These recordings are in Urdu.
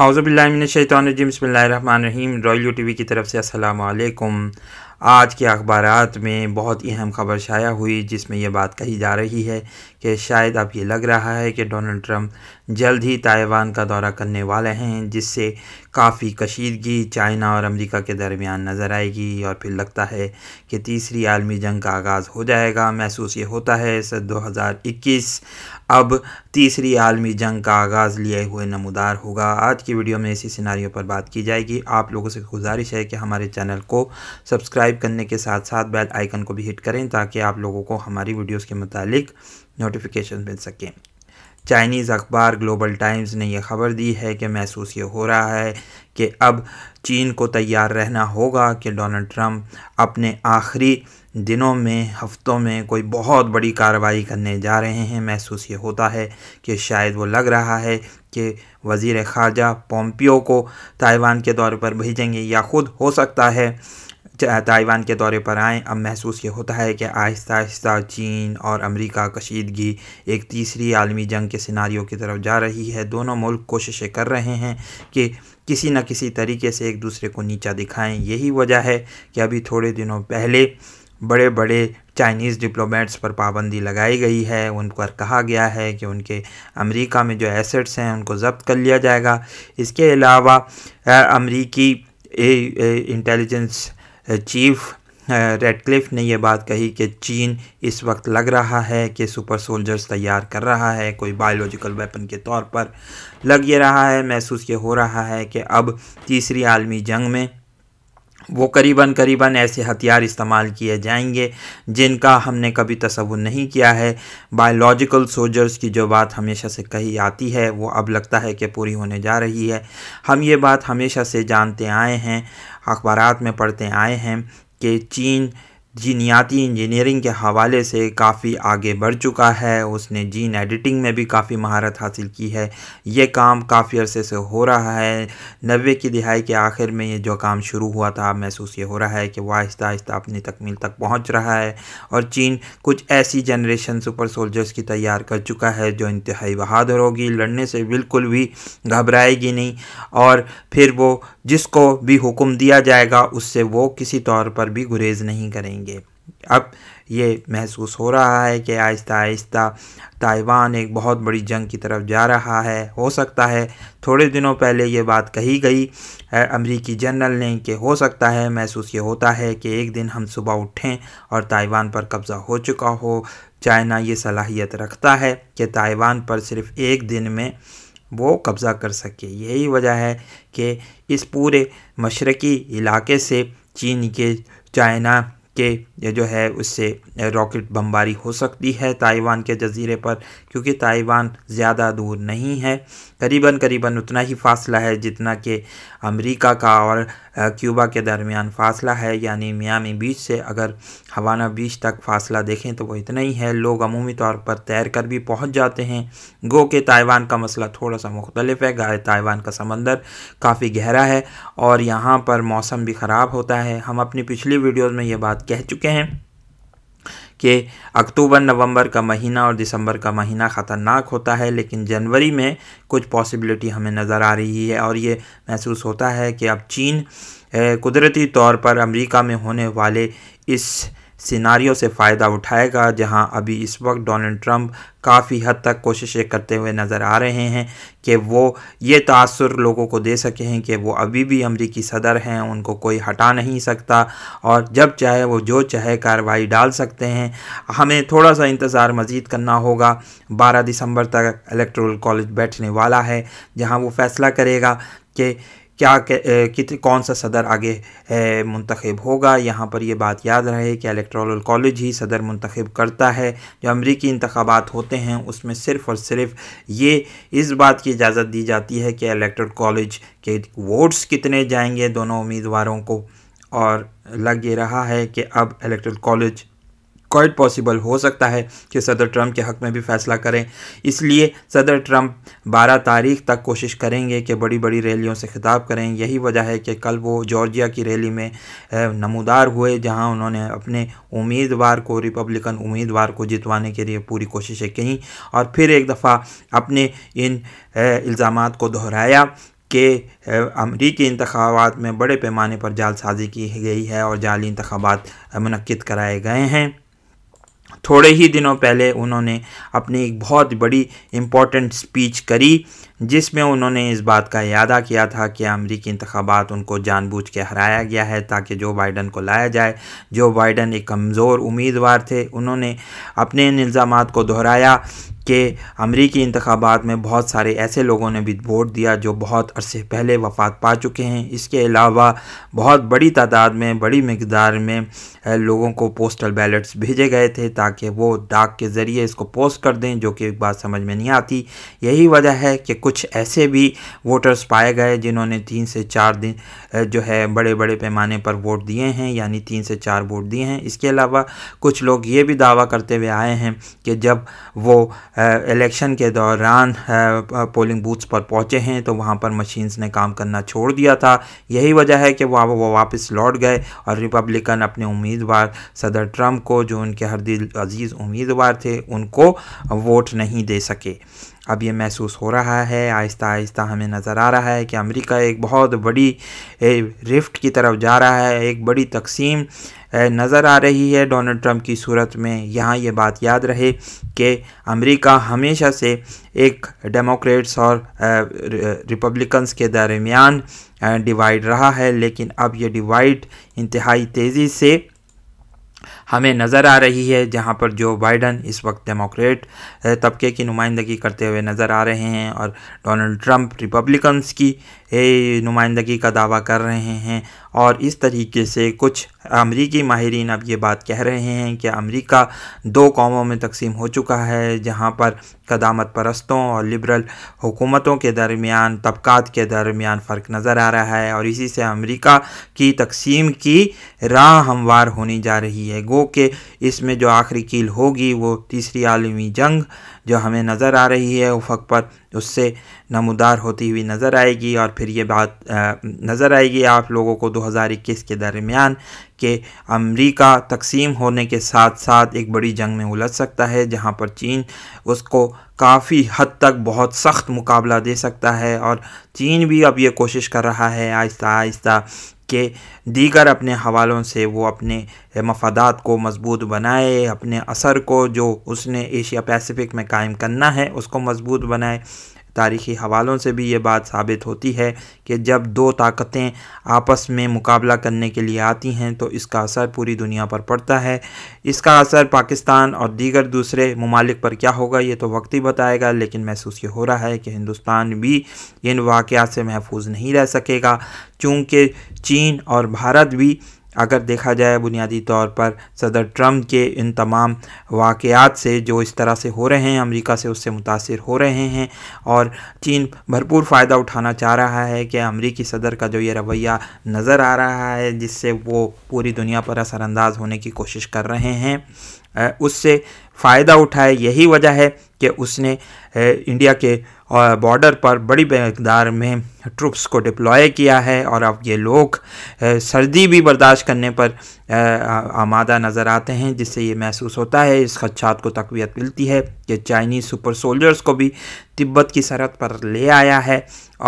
اعوذ باللہ من الشیطان الرجیم بسم اللہ الرحمن الرحیم رایلیو ٹی وی کی طرف سے السلام علیکم آج کے اخبارات میں بہت ہی اہم خبر شائع ہوئی جس میں یہ بات کہی جا رہی ہے کہ شاید اب یہ لگ رہا ہے کہ ڈونلڈ ٹرمپ جلد ہی تائیوان کا دورہ کرنے والے ہیں جس سے کافی کشیدگی چائنا اور امریکہ کے درمیان نظر آئے گی اور پھر لگتا ہے کہ تیسری عالمی جنگ کا آغاز ہو جائے گا محسوس یہ ہوتا ہے سن دو ہزار اکیس اب تیسری عالمی جنگ کا آغاز لیے ہوئے نمودار ہوگا آج کی ویڈیو میں اسی سیناریوں پر بات کی جائے گی آپ لوگوں سے گزارش ہے کہ ہمارے چینل کو سبسکرائب کرنے کے ساتھ ساتھ بیل آئیکن کو بھی ہٹ کریں تاکہ آپ لوگوں کو ہماری ویڈیوز کے متعلق نوٹیفکیشن مل سکیں چائنیز اخبار گلوبل ٹائمز نے یہ خبر دی ہے کہ محسوس یہ ہو رہا ہے کہ اب چین کو تیار رہنا ہوگا کہ ڈونلڈ ٹرمپ اپنے آخری دنوں میں ہفتوں میں کوئی بہت بڑی کارروائی کرنے جا رہے ہیں محسوس یہ ہوتا ہے کہ شاید وہ لگ رہا ہے کہ وزیر خارجہ پومپیو کو تائیوان کے دور پر بھیجیں گے یا خود ہو سکتا ہے تائیوان کے دورے پر آئیں اب محسوس یہ ہوتا ہے کہ آہستہ آہستہ چین اور امریکہ کشیدگی ایک تیسری عالمی جنگ کے سیناریوں کی طرف جا رہی ہے دونوں ملک کوششیں کر رہے ہیں کہ کسی نہ کسی طریقے سے ایک دوسرے کو نیچا دکھائیں یہی وجہ ہے کہ ابھی تھوڑے دنوں پہلے بڑے بڑے چائنیز ڈپلومیٹس پر پابندی لگائی گئی ہے ان پر کہا گیا ہے کہ ان کے امریکہ میں جو ایسٹس ہیں ان کو ضبط کر لیا جائے گا اس کے علاوہ امریکی انٹیلیجنس چیف ریڈ کلف نے یہ بات کہی کہ چین اس وقت لگ رہا ہے کہ سپر سولجرز تیار کر رہا ہے کوئی بایولوجیکل ویپن کے طور پر لگ یہ رہا ہے محسوس یہ ہو رہا ہے کہ اب تیسری عالمی جنگ میں وہ قریباً قریباً ایسے ہتھیار استعمال کیے جائیں گے جن کا ہم نے کبھی تصور نہیں کیا ہے بایولوجیکل سوجرز کی جو بات ہمیشہ سے کہی آتی ہے وہ اب لگتا ہے کہ پوری ہونے جا رہی ہے ہم یہ بات ہمیشہ سے جانتے آئے ہیں اخبارات میں پڑھتے آئے ہیں کہ چین جینیاتی انجینئرنگ کے حوالے سے کافی آگے بڑھ چکا ہے اس نے جین ایڈیٹنگ میں بھی کافی مہارت حاصل کی ہے یہ کام کافی عرصے سے ہو رہا ہے نوے کی دہائی کے آخر میں یہ جو کام شروع ہوا تھا محسوس یہ ہو رہا ہے کہ وہ آہستہ آہستہ اپنی تکمیل تک پہنچ رہا ہے اور چین کچھ ایسی جنریشن سپر سولجرز کی تیار کر چکا ہے جو انتہائی بہادر ہوگی لڑنے سے بالکل بھی گھبرائے گی نہیں اور پھر وہ جس کو بھی حکم دیا جائے گا اس سے وہ کسی طور پر بھی گریز نہیں کریں گے گے اب یہ محسوس ہو رہا ہے کہ آہستہ آہستہ تائیوان ایک بہت بڑی جنگ کی طرف جا رہا ہے ہو سکتا ہے تھوڑے دنوں پہلے یہ بات کہی گئی امریکی جنرل نے کہ ہو سکتا ہے محسوس یہ ہوتا ہے کہ ایک دن ہم صبح اٹھیں اور تائیوان پر قبضہ ہو چکا ہو چائنا یہ صلاحیت رکھتا ہے کہ تائیوان پر صرف ایک دن میں وہ قبضہ کر سکے یہی وجہ ہے کہ اس پورے مشرقی علاقے سے چین کے چائنا کہ جو ہے اس سے راکٹ بمباری ہو سکتی ہے تائیوان کے جزیرے پر کیونکہ تائیوان زیادہ دور نہیں ہے قریباً قریباً اتنا ہی فاصلہ ہے جتنا کہ امریکہ کا اور کیوبا کے درمیان فاصلہ ہے یعنی میامی بیچ سے اگر ہوانا بیچ تک فاصلہ دیکھیں تو وہ اتنا ہی ہے لوگ عمومی طور پر تیر کر بھی پہنچ جاتے ہیں گو کہ تائیوان کا مسئلہ تھوڑا سا مختلف ہے گائے تائیوان کا سمندر کافی گہرا ہے اور یہاں پر موسم بھی خراب ہوتا ہے ہم اپنی پچھلی ویڈیوز میں یہ بات کہہ چکے ہیں کہ اکتوبر نومبر کا مہینہ اور دسمبر کا مہینہ خطرناک ہوتا ہے لیکن جنوری میں کچھ پاسبلٹی ہمیں نظر آ رہی ہے اور یہ محسوس ہوتا ہے کہ اب چین قدرتی طور پر امریکہ میں ہونے والے اس سیناریوں سے فائدہ اٹھائے گا جہاں ابھی اس وقت ڈونلڈ ٹرمپ کافی حد تک کوششیں کرتے ہوئے نظر آ رہے ہیں کہ وہ یہ تاثر لوگوں کو دے سکے ہیں کہ وہ ابھی بھی امریکی صدر ہیں ان کو کوئی ہٹا نہیں سکتا اور جب چاہے وہ جو چاہے کاروائی ڈال سکتے ہیں ہمیں تھوڑا سا انتظار مزید کرنا ہوگا بارہ دسمبر تک الیکٹرول کالج بیٹھنے والا ہے جہاں وہ فیصلہ کرے گا کہ کیا کون سا صدر آگے منتخب ہوگا یہاں پر یہ بات یاد رہے کہ الیکٹرول کالج ہی صدر منتخب کرتا ہے جو امریکی انتخابات ہوتے ہیں اس میں صرف اور صرف یہ اس بات کی اجازت دی جاتی ہے کہ الیکٹرل کالج کے ووٹس کتنے جائیں گے دونوں امیدواروں کو اور لگ یہ رہا ہے کہ اب الیکٹرل کالج کوئٹ پاسبل ہو سکتا ہے کہ صدر ٹرمپ کے حق میں بھی فیصلہ کریں اس لیے صدر ٹرمپ بارہ تاریخ تک کوشش کریں گے کہ بڑی بڑی ریلیوں سے خطاب کریں یہی وجہ ہے کہ کل وہ جارجیا کی ریلی میں نمودار ہوئے جہاں انہوں نے اپنے امیدوار کو ریپبلکن امیدوار کو جتوانے کے لیے پوری کوششیں کہیں اور پھر ایک دفعہ اپنے ان الزامات کو دہرایا کہ امریکی انتخابات میں بڑے پیمانے پر جال سازی کی گئی ہے اور جعلی انتخابات منعقد کرائے گئے ہیں تھوڑے ہی دنوں پہلے انہوں نے اپنی ایک بہت بڑی امپورٹنٹ سپیچ کری جس میں انہوں نے اس بات کا اعادہ کیا تھا کہ امریکی انتخابات ان کو جان بوجھ کے ہرایا گیا ہے تاکہ جو بائیڈن کو لایا جائے جو بائیڈن ایک کمزور امیدوار تھے انہوں نے اپنے ان الزامات کو دہرایا کہ امریکی انتخابات میں بہت سارے ایسے لوگوں نے بھی ووٹ دیا جو بہت عرصے پہلے وفات پا چکے ہیں اس کے علاوہ بہت بڑی تعداد میں بڑی مقدار میں لوگوں کو پوسٹل بیلٹس بھیجے گئے تھے تاکہ وہ ڈاک کے ذریعے اس کو پوسٹ کر دیں جو کہ ایک بات سمجھ میں نہیں آتی یہی وجہ ہے کہ کچھ کچھ ایسے بھی ووٹرز پائے گئے جنہوں نے تین سے چار دن جو ہے بڑے بڑے پیمانے پر ووٹ دیے ہیں یعنی تین سے چار ووٹ دیے ہیں اس کے علاوہ کچھ لوگ یہ بھی دعویٰ کرتے ہوئے آئے ہیں کہ جب وہ الیکشن کے دوران پولنگ بوتھس پر پہنچے ہیں تو وہاں پر مشینز نے کام کرنا چھوڑ دیا تھا یہی وجہ ہے کہ وہ وہ واپس لوٹ گئے اور ریپبلکن اپنے امیدوار صدر ٹرمپ کو جو ان کے ہر دل عزیز امیدوار تھے ان کو ووٹ نہیں دے سکے اب یہ محسوس ہو رہا ہے آہستہ آہستہ ہمیں نظر آ رہا ہے کہ امریکہ ایک بہت بڑی رفٹ کی طرف جا رہا ہے ایک بڑی تقسیم نظر آ رہی ہے ڈونلڈ ٹرمپ کی صورت میں یہاں یہ بات یاد رہے کہ امریکہ ہمیشہ سے ایک ڈیموکریٹس اور ریپبلکنس کے درمیان ڈیوائیڈ رہا ہے لیکن اب یہ ڈیوائیڈ انتہائی تیزی سے ہمیں نظر آ رہی ہے جہاں پر جو بائیڈن اس وقت ڈیموکریٹ طبقے کی نمائندگی کرتے ہوئے نظر آ رہے ہیں اور ڈونلڈ ٹرمپ ریپبلکنس کی نمائندگی کا دعویٰ کر رہے ہیں اور اس طریقے سے کچھ امریکی ماہرین اب یہ بات کہہ رہے ہیں کہ امریکہ دو قوموں میں تقسیم ہو چکا ہے جہاں پر قدامت پرستوں اور لبرل حکومتوں کے درمیان طبقات کے درمیان فرق نظر آ رہا ہے اور اسی سے امریکہ کی تقسیم کی راہ ہموار ہونی جا رہی ہے گو کہ اس میں جو آخری کیل ہوگی وہ تیسری عالمی جنگ جو ہمیں نظر آ رہی ہے افق پر اس سے نمودار ہوتی ہوئی نظر آئے گی اور پھر یہ بات نظر آئے گی آپ لوگوں کو دو ہزار اکیس کے درمیان کہ امریکہ تقسیم ہونے کے ساتھ ساتھ ایک بڑی جنگ میں الجھ سکتا ہے جہاں پر چین اس کو کافی حد تک بہت سخت مقابلہ دے سکتا ہے اور چین بھی اب یہ کوشش کر رہا ہے آہستہ آہستہ کہ دیگر اپنے حوالوں سے وہ اپنے مفادات کو مضبوط بنائے اپنے اثر کو جو اس نے ایشیا پیسیفک میں قائم کرنا ہے اس کو مضبوط بنائے تاریخی حوالوں سے بھی یہ بات ثابت ہوتی ہے کہ جب دو طاقتیں آپس میں مقابلہ کرنے کے لیے آتی ہیں تو اس کا اثر پوری دنیا پر پڑتا ہے اس کا اثر پاکستان اور دیگر دوسرے ممالک پر کیا ہوگا یہ تو وقت ہی بتائے گا لیکن محسوس یہ ہو رہا ہے کہ ہندوستان بھی ان واقعات سے محفوظ نہیں رہ سکے گا چونکہ چین اور بھارت بھی اگر دیکھا جائے بنیادی طور پر صدر ٹرمپ کے ان تمام واقعات سے جو اس طرح سے ہو رہے ہیں امریکہ سے اس سے متاثر ہو رہے ہیں اور چین بھرپور فائدہ اٹھانا چاہ رہا ہے کہ امریکی صدر کا جو یہ رویہ نظر آ رہا ہے جس سے وہ پوری دنیا پر اثر انداز ہونے کی کوشش کر رہے ہیں اس سے فائدہ اٹھائے یہی وجہ ہے کہ اس نے انڈیا کے بارڈر پر بڑی مقدار میں ٹروپس کو ڈپلوائے کیا ہے اور اب یہ لوگ سردی بھی برداشت کرنے پر آمادہ نظر آتے ہیں جس سے یہ محسوس ہوتا ہے اس خدشات کو تقویت ملتی ہے کہ چائنیز سپر سولجرز کو بھی تبت کی سرحد پر لے آیا ہے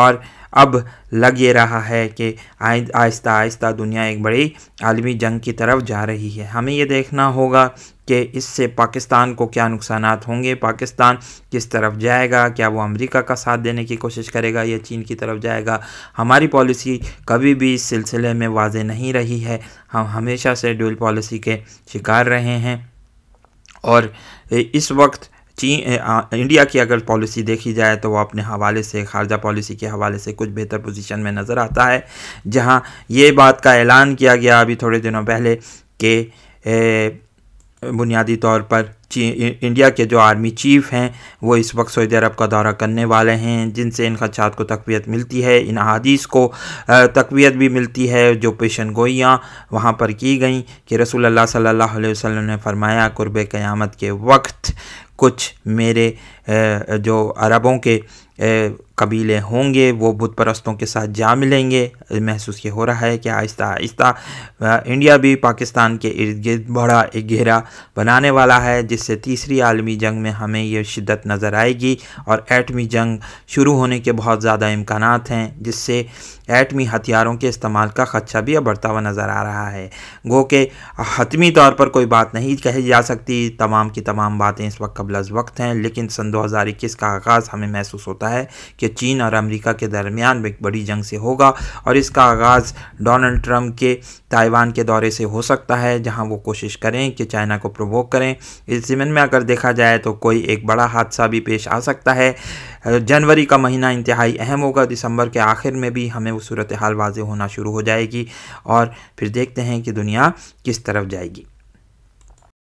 اور اب لگ یہ رہا ہے کہ آہستہ آہستہ دنیا ایک بڑی عالمی جنگ کی طرف جا رہی ہے ہمیں یہ دیکھنا ہوگا کہ اس سے پاکستان کو کیا نقصانات ہوں گے پاکستان کس طرف جائے گا کیا وہ امریکہ کا ساتھ دینے کی کوشش کرے گا یا چین کی طرف جائے گا ہماری پالیسی کبھی بھی اس سلسلے میں واضح نہیں رہی ہے ہم ہمیشہ سے ڈیل پالیسی کے شکار رہے ہیں اور اس وقت چین جی، انڈیا کی اگر پالیسی دیکھی جائے تو وہ اپنے حوالے سے خارجہ پالیسی کے حوالے سے کچھ بہتر پوزیشن میں نظر آتا ہے جہاں یہ بات کا اعلان کیا گیا ابھی تھوڑے دنوں پہلے کہ بنیادی طور پر انڈیا کے جو آرمی چیف ہیں وہ اس وقت سعودی عرب کا دورہ کرنے والے ہیں جن سے ان خدشات کو تقویت ملتی ہے ان احادیث کو تقویت بھی ملتی ہے جو پیشن گوئیاں وہاں پر کی گئیں کہ رسول اللہ صلی اللہ علیہ وسلم نے فرمایا قرب قیامت کے وقت کچھ میرے جو عربوں کے قبیلے ہوں گے وہ بت پرستوں کے ساتھ جا ملیں گے محسوس یہ ہو رہا ہے کہ آہستہ آہستہ انڈیا بھی پاکستان کے ارد گرد بڑا ایک گھیرا بنانے والا ہے جس سے تیسری عالمی جنگ میں ہمیں یہ شدت نظر آئے گی اور ایٹمی جنگ شروع ہونے کے بہت زیادہ امکانات ہیں جس سے ایٹمی ہتھیاروں کے استعمال کا خدشہ بھی بڑھتا ہوا نظر آ رہا ہے گو کہ حتمی طور پر کوئی بات نہیں کہی جا سکتی تمام کی تمام باتیں اس وقت قبل قبلز وقت ہیں لیکن سن دو ہزار اکیس کا آغاز ہمیں محسوس ہوتا ہے کہ چین اور امریکہ کے درمیان ایک بڑی جنگ سے ہوگا اور اس کا آغاز ڈونلڈ ٹرمپ کے تائیوان کے دورے سے ہو سکتا ہے جہاں وہ کوشش کریں کہ چائنا کو پروبوک کریں اس زمن میں اگر دیکھا جائے تو کوئی ایک بڑا حادثہ بھی پیش آ سکتا ہے جنوری کا مہینہ انتہائی اہم ہوگا دسمبر کے آخر میں بھی ہمیں وہ صورتحال واضح ہونا شروع ہو جائے گی اور پھر دیکھتے ہیں کہ دنیا کس طرف جائے گی